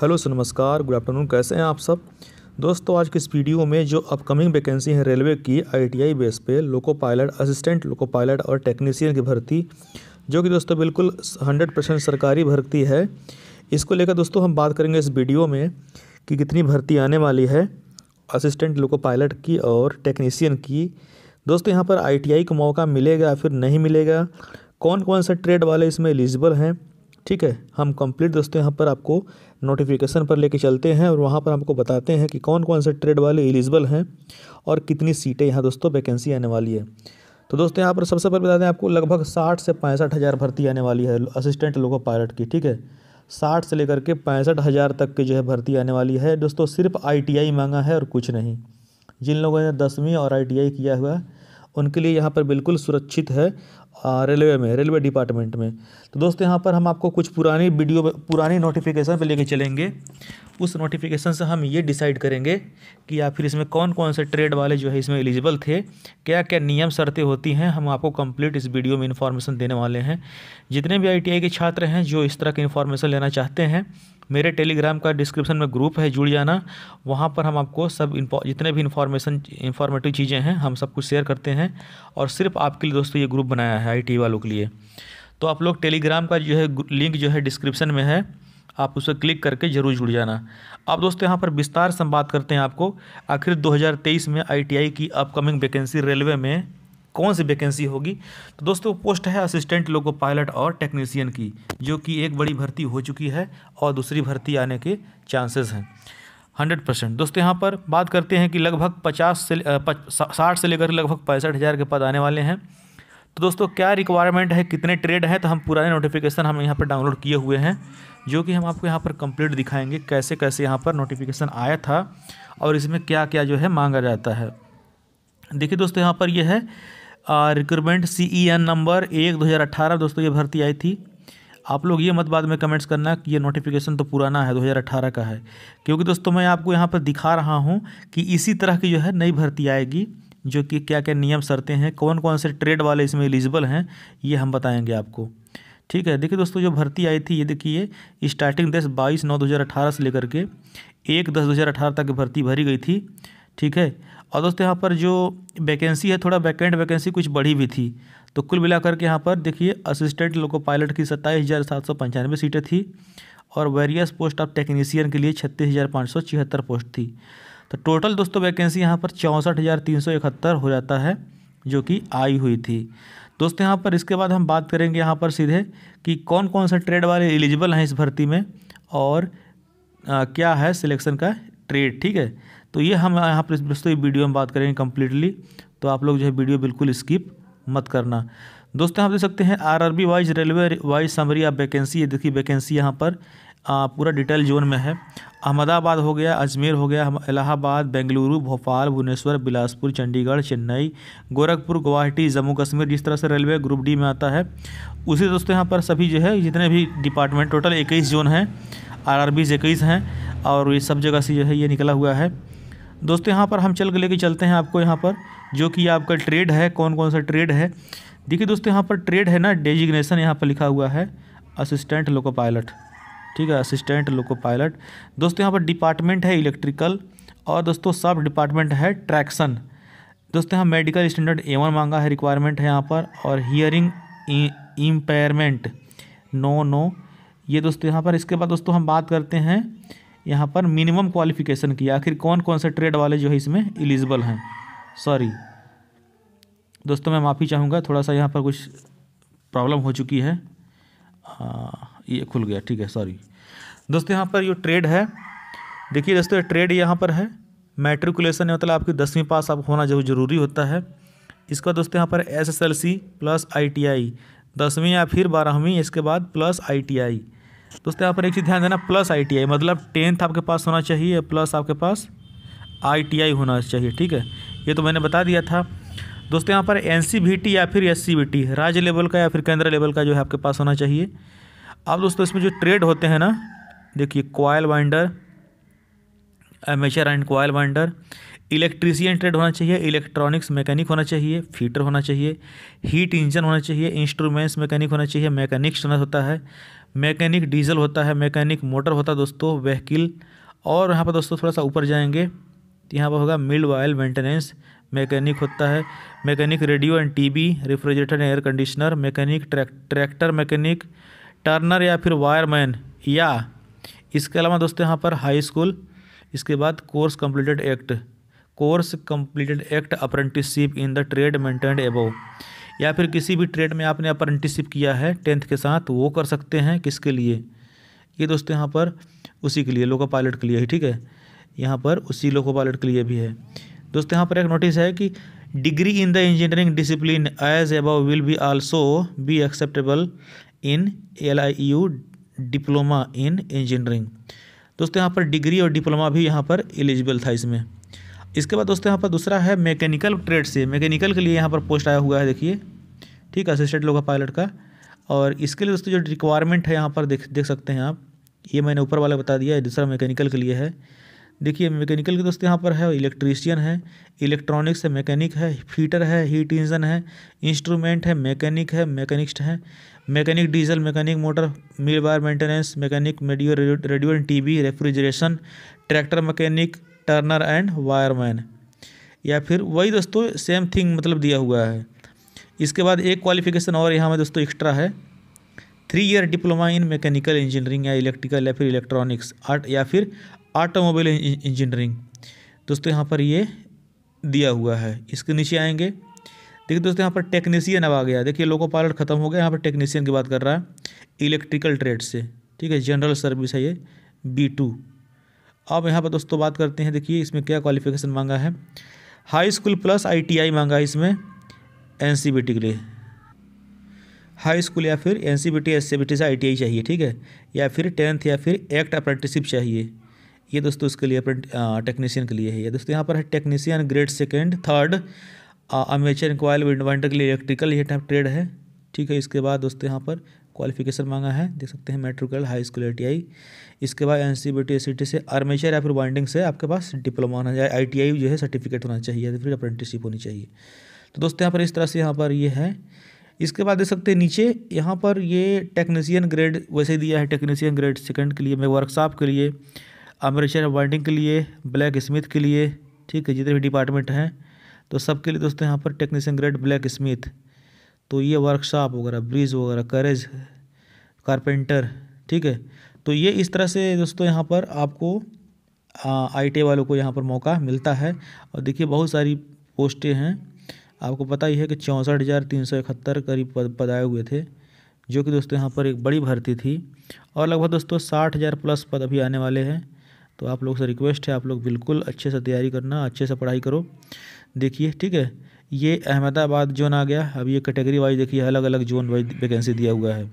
hello sir नमस्कार good afternoon कैसे हैं आप सब दोस्तों आज की इस वीडियो में जो अपकमिंग वैकेंसी है रेलवे की आईटीआई बेस पे loco pilot assistant loco pilot और टेक्नीसियन की भर्ती जो कि दोस्तों बिल्कुल 100 परसेंट सरकारी भर्ती है इसको लेकर दोस्तों हम बात करेंगे इस वीडियो में कि कितनी भर्ती आने वाली है असिस्टेंट लोको पायलट की और टेक्नीसियन की दोस्तों यहाँ पर आई को मौका मिलेगा फिर नहीं मिलेगा कौन कौन सा ट्रेड वाले इसमें एलिजिबल हैं ठीक है हम कंप्लीट दोस्तों यहाँ पर आपको नोटिफिकेशन पर लेके चलते हैं और वहाँ पर हमको बताते हैं कि कौन कौन से ट्रेड वाले एलिजिबल हैं और कितनी सीटें यहाँ दोस्तों वैकेंसी आने वाली है तो दोस्तों यहाँ पर सबसे पहले बता दें आपको लगभग साठ से पैंसठ हज़ार भर्ती आने वाली है असिस्टेंट लोको पायलट की ठीक है साठ से लेकर के पैंसठ हज़ार तक की जो है भर्ती आने वाली है दोस्तों सिर्फ आई मांगा है और कुछ नहीं जिन लोगों ने दसवीं और आई किया हुआ है उनके लिए यहाँ पर बिल्कुल सुरक्षित है रेलवे में रेलवे डिपार्टमेंट में तो दोस्तों यहाँ पर हम आपको कुछ पुरानी वीडियो पुरानी नोटिफिकेशन पर लेके चलेंगे उस नोटिफिकेशन से हम ये डिसाइड करेंगे कि या फिर इसमें कौन कौन से ट्रेड वाले जो है इसमें एलिजिबल थे क्या क्या नियम शर्तें होती हैं हम आपको कंप्लीट इस वीडियो में इन्फॉर्मेशन देने वाले हैं जितने भी आई के छात्र हैं जो इस तरह की इन्फॉर्मेशन लेना चाहते हैं मेरे टेलीग्राम का डिस्क्रिप्शन में ग्रुप है जुड़ जाना वहाँ पर हम आपको सब जितने भी इन्फॉर्मेशन इन्फॉर्मेटिव चीज़ें हैं हम सब कुछ शेयर करते हैं और सिर्फ आपके लिए दोस्तों ये ग्रुप बनाया है आई वालों के लिए तो आप लोग टेलीग्राम का जो है लिंक जो है डिस्क्रिप्शन में है आप उस पर क्लिक करके जरूर जुड़ जाना अब दोस्तों यहाँ पर विस्तार से बात करते हैं आपको आखिर 2023 में आईटीआई की अपकमिंग वैकेंसी रेलवे में कौन सी वैकेंसी होगी तो दोस्तों पोस्ट है असिस्टेंट लोको पायलट और टेक्नीसियन की जो कि एक बड़ी भर्ती हो चुकी है और दूसरी भर्ती आने के चांसेस हैं हंड्रेड परसेंट दोस्तों यहाँ पर बात करते हैं कि लगभग पचास से साठ से लेकर लगभग पैंसठ हज़ार के पद आने वाले हैं तो दोस्तों क्या रिक्वायरमेंट है कितने ट्रेड हैं तो हम पुराने नोटिफिकेशन हम यहाँ पर डाउनलोड किए हुए हैं जो कि हम आपको यहाँ पर कंप्लीट दिखाएंगे कैसे कैसे यहाँ पर नोटिफिकेशन आया था और इसमें क्या क्या जो है मांगा जाता है देखिए दोस्तों यहाँ पर यह है recruitment C E N number एक दो हज़ार अट्ठारह दोस्तों ये भर्ती आई थी आप लोग ये मत बाद में कमेंट्स करना कि ये नोटिफिकेशन तो पुराना है 2018 का है क्योंकि दोस्तों मैं आपको यहाँ पर दिखा रहा हूँ कि इसी तरह की जो है नई भर्ती आएगी जो कि क्या क्या नियम शर्तें हैं कौन कौन से ट्रेड वाले इसमें एलिजिबल हैं ये हम बताएंगे आपको ठीक है देखिए दोस्तों जो भर्ती आई थी ये देखिए स्टार्टिंग दस बाईस नौ दो से लेकर के एक दस दो तक भर्ती भरी गई थी ठीक है और दोस्तों यहाँ पर जो वैकेंसी है थोड़ा वैकेंट वैकेंसी कुछ बढ़ी भी थी तो कुल मिलाकर के यहाँ पर देखिए असिस्टेंट लोको पायलट की सत्ताईस हज़ार सात सौ पंचानवे सीटें थी और वेरियस पोस्ट ऑफ टेक्नीसियन के लिए छत्तीस हज़ार पाँच सौ छिहत्तर पोस्ट थी तो टोटल दोस्तों वैकेंसी यहाँ पर चौंसठ हज़ार तीन सौ इकहत्तर हो जाता है जो कि आई हुई थी दोस्तों यहाँ पर इसके बाद हम बात करेंगे यहाँ पर सीधे कि कौन कौन सा ट्रेड वाले एलिजिबल हैं इस भर्ती में और आ, क्या है सिलेक्शन का ट्रेड ठीक है तो ये हम यहाँ पर दोस्तों ये वीडियो में बात करेंगे कम्प्लीटली तो आप लोग जो है वीडियो बिल्कुल स्किप मत करना दोस्तों आप देख सकते हैं RRB wise railway wise summary आप वैकेंसी ये देखिए वैकेंसी यहाँ पर आ, पूरा डिटेल जोन में है अहमदाबाद हो गया अजमेर हो गया इलाहाबाद बेंगलुरु भोपाल भुवनेश्वर बिलासपुर चंडीगढ़ चेन्नई गोरखपुर गुवाहाटी जम्मू कश्मीर जिस तरह से रेलवे ग्रुप डी में आता है उसी दोस्तों यहाँ पर सभी जो है जितने भी डिपार्टमेंट टोटल इक्कीस जोन हैं आर आर बीज इक्कीस हैं और ये सब जगह से जो है ये निकला हुआ है दोस्तों यहाँ पर हम चल लेके चलते हैं आपको यहाँ पर जो कि आपका ट्रेड है कौन कौन सा ट्रेड है देखिए दोस्तों यहाँ पर ट्रेड है ना डेजिग्नेशन यहाँ पर लिखा हुआ है असिस्टेंट लोको पायलट ठीक है असिस्टेंट लोको पायलट दोस्तों यहाँ पर डिपार्टमेंट है इलेक्ट्रिकल और दोस्तों सब डिपार्टमेंट है ट्रैक्शन दोस्तों यहाँ मेडिकल स्टैंडर्ड ए वन मांगा है रिक्वायरमेंट है यहाँ पर और हियरिंग इम्पेयरमेंट नो नो ये दोस्तों यहाँ पर इसके बाद दोस्तों हम बात करते हैं यहाँ पर मिनिमम क्वालिफिकेशन की आखिर कौन कौन से ट्रेड वाले जो है इसमें एलिजिबल हैं सॉरी दोस्तों मैं माफ़ी चाहूँगा थोड़ा सा यहाँ पर कुछ प्रॉब्लम हो चुकी है आ, ये खुल गया ठीक है सॉरी दोस्तों यहाँ पर ये ट्रेड है देखिए दोस्तों ट्रेड यहाँ पर है मैट्रिकुलेशन मतलब आपकी दसवीं पास आप होना जो जरूरी होता है इसका दोस्तों यहाँ पर S S L C plus I T I दसवीं या फिर बारहवीं इसके बाद प्लस आई टी आई दोस्तों यहाँ पर एक चीज़ ध्यान देना प्लस आई मतलब टेंथ आपके पास होना चाहिए प्लस आपके पास आई होना चाहिए ठीक है ये तो मैंने बता दिया था दोस्तों यहाँ पर एन या फिर एस राज्य लेवल का या फिर केंद्र लेवल का जो है आपके पास होना चाहिए अब दोस्तों इसमें जो ट्रेड होते हैं ना देखिए coil winder armature and coil winder electrician trade होना चाहिए इलेक्ट्रॉनिक्स मैकेनिक होना चाहिए फीटर होना चाहिए हीट इंजन होना चाहिए इंस्ट्रूमेंट्स मैकेनिक होना चाहिए मैकेनिक्स होता है मैकेनिक डीजल होता है मैकेनिक मोटर होता है दोस्तों वहकिल और यहाँ पर दोस्तों थोड़ा सा ऊपर जाएंगे तो यहाँ पर होगा मिल्ड ऑयल मेंटेनेंस मैकेनिक होता है mechanic radio and TV refrigerator and air conditioner mechanic tractor mechanic turner या फिर वायरमैन या इसके अलावा दोस्तों यहाँ पर हाई स्कूल इसके बाद course completed act course completed act apprenticeship in the trade mentioned above या फिर किसी भी ट्रेड में आपने अप्रेंटिसशिप किया है टेंथ के साथ वो कर सकते हैं किसके लिए ये दोस्तों यहाँ पर उसी के लिए लोको पायलट के लिए ही ठीक है यहाँ पर उसी लोको पायलट के लिए भी है दोस्तों यहाँ पर एक नोटिस है कि degree in the engineering discipline as above will be also be acceptable in L I U diploma in engineering दोस्तों यहाँ पर डिग्री और डिप्लोमा भी यहाँ पर एलिजिबल था इसमें इसके बाद दोस्तों यहाँ पर दूसरा है मैकेनिकल ट्रेड से मैकेनिकल के लिए यहाँ पर पोस्ट आया हुआ है देखिए ठीक है असिस्टेंट लोग पायलट का और इसके लिए दोस्तों जो रिक्वायरमेंट है यहाँ पर देख देख सकते हैं आप ये मैंने ऊपर वाला बता दिया है दूसरा मैकेनिकल के लिए है देखिए मैकेनिकल के दोस्त यहाँ पर है इलेक्ट्रीशियन है इलेक्ट्रॉनिक्स है मैकेनिक है फीटर है हीट इंजन है इंस्ट्रूमेंट है मैकेनिक है मैकेनिक्स है mechanic diesel mechanic motor mill wire maintenance mechanic मेडियो radio T V refrigeration tractor mechanic turner and wireman या फिर वही दोस्तों सेम थिंग मतलब दिया हुआ है इसके बाद एक क्वालिफिकेशन और यहाँ में दोस्तों एक्स्ट्रा है three year diploma in mechanical engineering या इलेक्ट्रिकल या फिर इलेक्ट्रॉनिक्स आर्ट या फिर ऑटोमोबाइल इंजीनियरिंग दोस्तों यहाँ पर ये दिया हुआ है इसके नीचे आएंगे देखिए दोस्तों यहाँ पर टेक्नीसियन अब आ गया देखिए लोको पायलट खत्म हो गया यहाँ पर टेक्नीसियन की बात कर रहा है इलेक्ट्रिकल ट्रेड से ठीक है जनरल सर्विस है ये बी टू अब यहाँ पर दोस्तों बात करते हैं देखिए इसमें क्या क्वालिफिकेशन मांगा है हाई स्कूल प्लस आईटीआई मांगा है इसमें एनसीबीटी के लिए हाई स्कूल या फिर N C B T S C B T से आई टी आई चाहिए ठीक है या फिर टेंथ या फिर एक्ट अप्रेंटिसशिप चाहिए ये दोस्तों इसके लिए टेक्नीशियन के लिए है ये दोस्तों यहाँ पर है technician grade second third armature coil wind के लिए इलेक्ट्रिकल ये टाइप ट्रेड है ठीक है इसके बाद दोस्तों यहाँ पर क्वालिफिकेशन मांगा है देख सकते हैं मेट्रिकल हाई स्कूल आई इसके बाद N C B T S T से आर्मेचर या फिर वाइंडिंग से आपके पास डिप्लोमा होना चाहिए आई टी आई जो है सर्टिफिकेट होना चाहिए या फिर अप्रेंटिसशिप होनी चाहिए तो दोस्तों यहाँ पर इस तरह से यहाँ पर ये यह है इसके बाद देख सकते हैं नीचे यहाँ पर ये टेक्नीसियन ग्रेड वैसे दिया है टेक्नीसियन ग्रेड सेकंड के लिए मैं वर्कशॉप के लिए आर्मेचर वाइंडिंग के लिए ब्लैक स्मिथ के लिए ठीक है जितने भी डिपार्टमेंट हैं तो सबके लिए दोस्तों यहाँ पर टेक्नीसियन ग्रेड ब्लैक स्मिथ तो ये वर्कशॉप वगैरह ब्रिज वगैरह करेज कारपेंटर ठीक है तो ये इस तरह से दोस्तों यहाँ पर आपको आई वालों को यहाँ पर मौका मिलता है और देखिए बहुत सारी पोस्टें हैं आपको पता ही है कि चौंसठ हज़ार तीन सौ इकहत्तर करीब पद, पद आए हुए थे जो कि दोस्तों यहाँ पर एक बड़ी भर्ती थी और लगभग दोस्तों साठ हज़ार प्लस पद अभी आने वाले हैं तो आप लोग से रिक्वेस्ट है आप लोग बिल्कुल अच्छे से तैयारी करना अच्छे से पढ़ाई करो देखिए ठीक है ये अहमदाबाद जोन आ गया अब ये कैटेगरी वाइज देखिए अलग अलग जोन वाइज वैकेंसी दिया हुआ है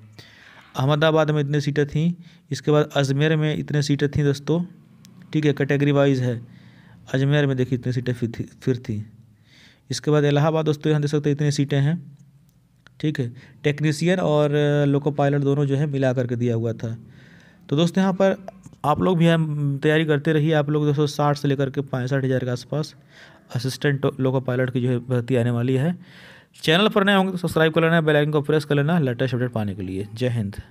अहमदाबाद में इतने सीटें थीं इसके बाद अजमेर में इतने सीटें थी दोस्तों ठीक है कैटेगरी वाइज है अजमेर में देखिए इतनी सीटें फिर थी फिर थी इसके बाद इलाहाबाद दोस्तों यहाँ देख सकते हैं इतनी सीटें हैं ठीक है टेक्नीसियन और लोको पायलट दोनों जो है मिला करके दिया हुआ था तो दोस्तों यहाँ पर आप लोग भी तैयारी करते रहिए आप लोग दोस्तों साठ से लेकर के पैंसठ हज़ार के आसपास असिस्टेंट लोको पायलट की जो है भर्ती आने वाली है चैनल पर नए होंगे तो सब्सक्राइब कर लेना बेल आइकन को प्रेस कर लेना लेटेस्ट अपडेट पाने के लिए जय हिंद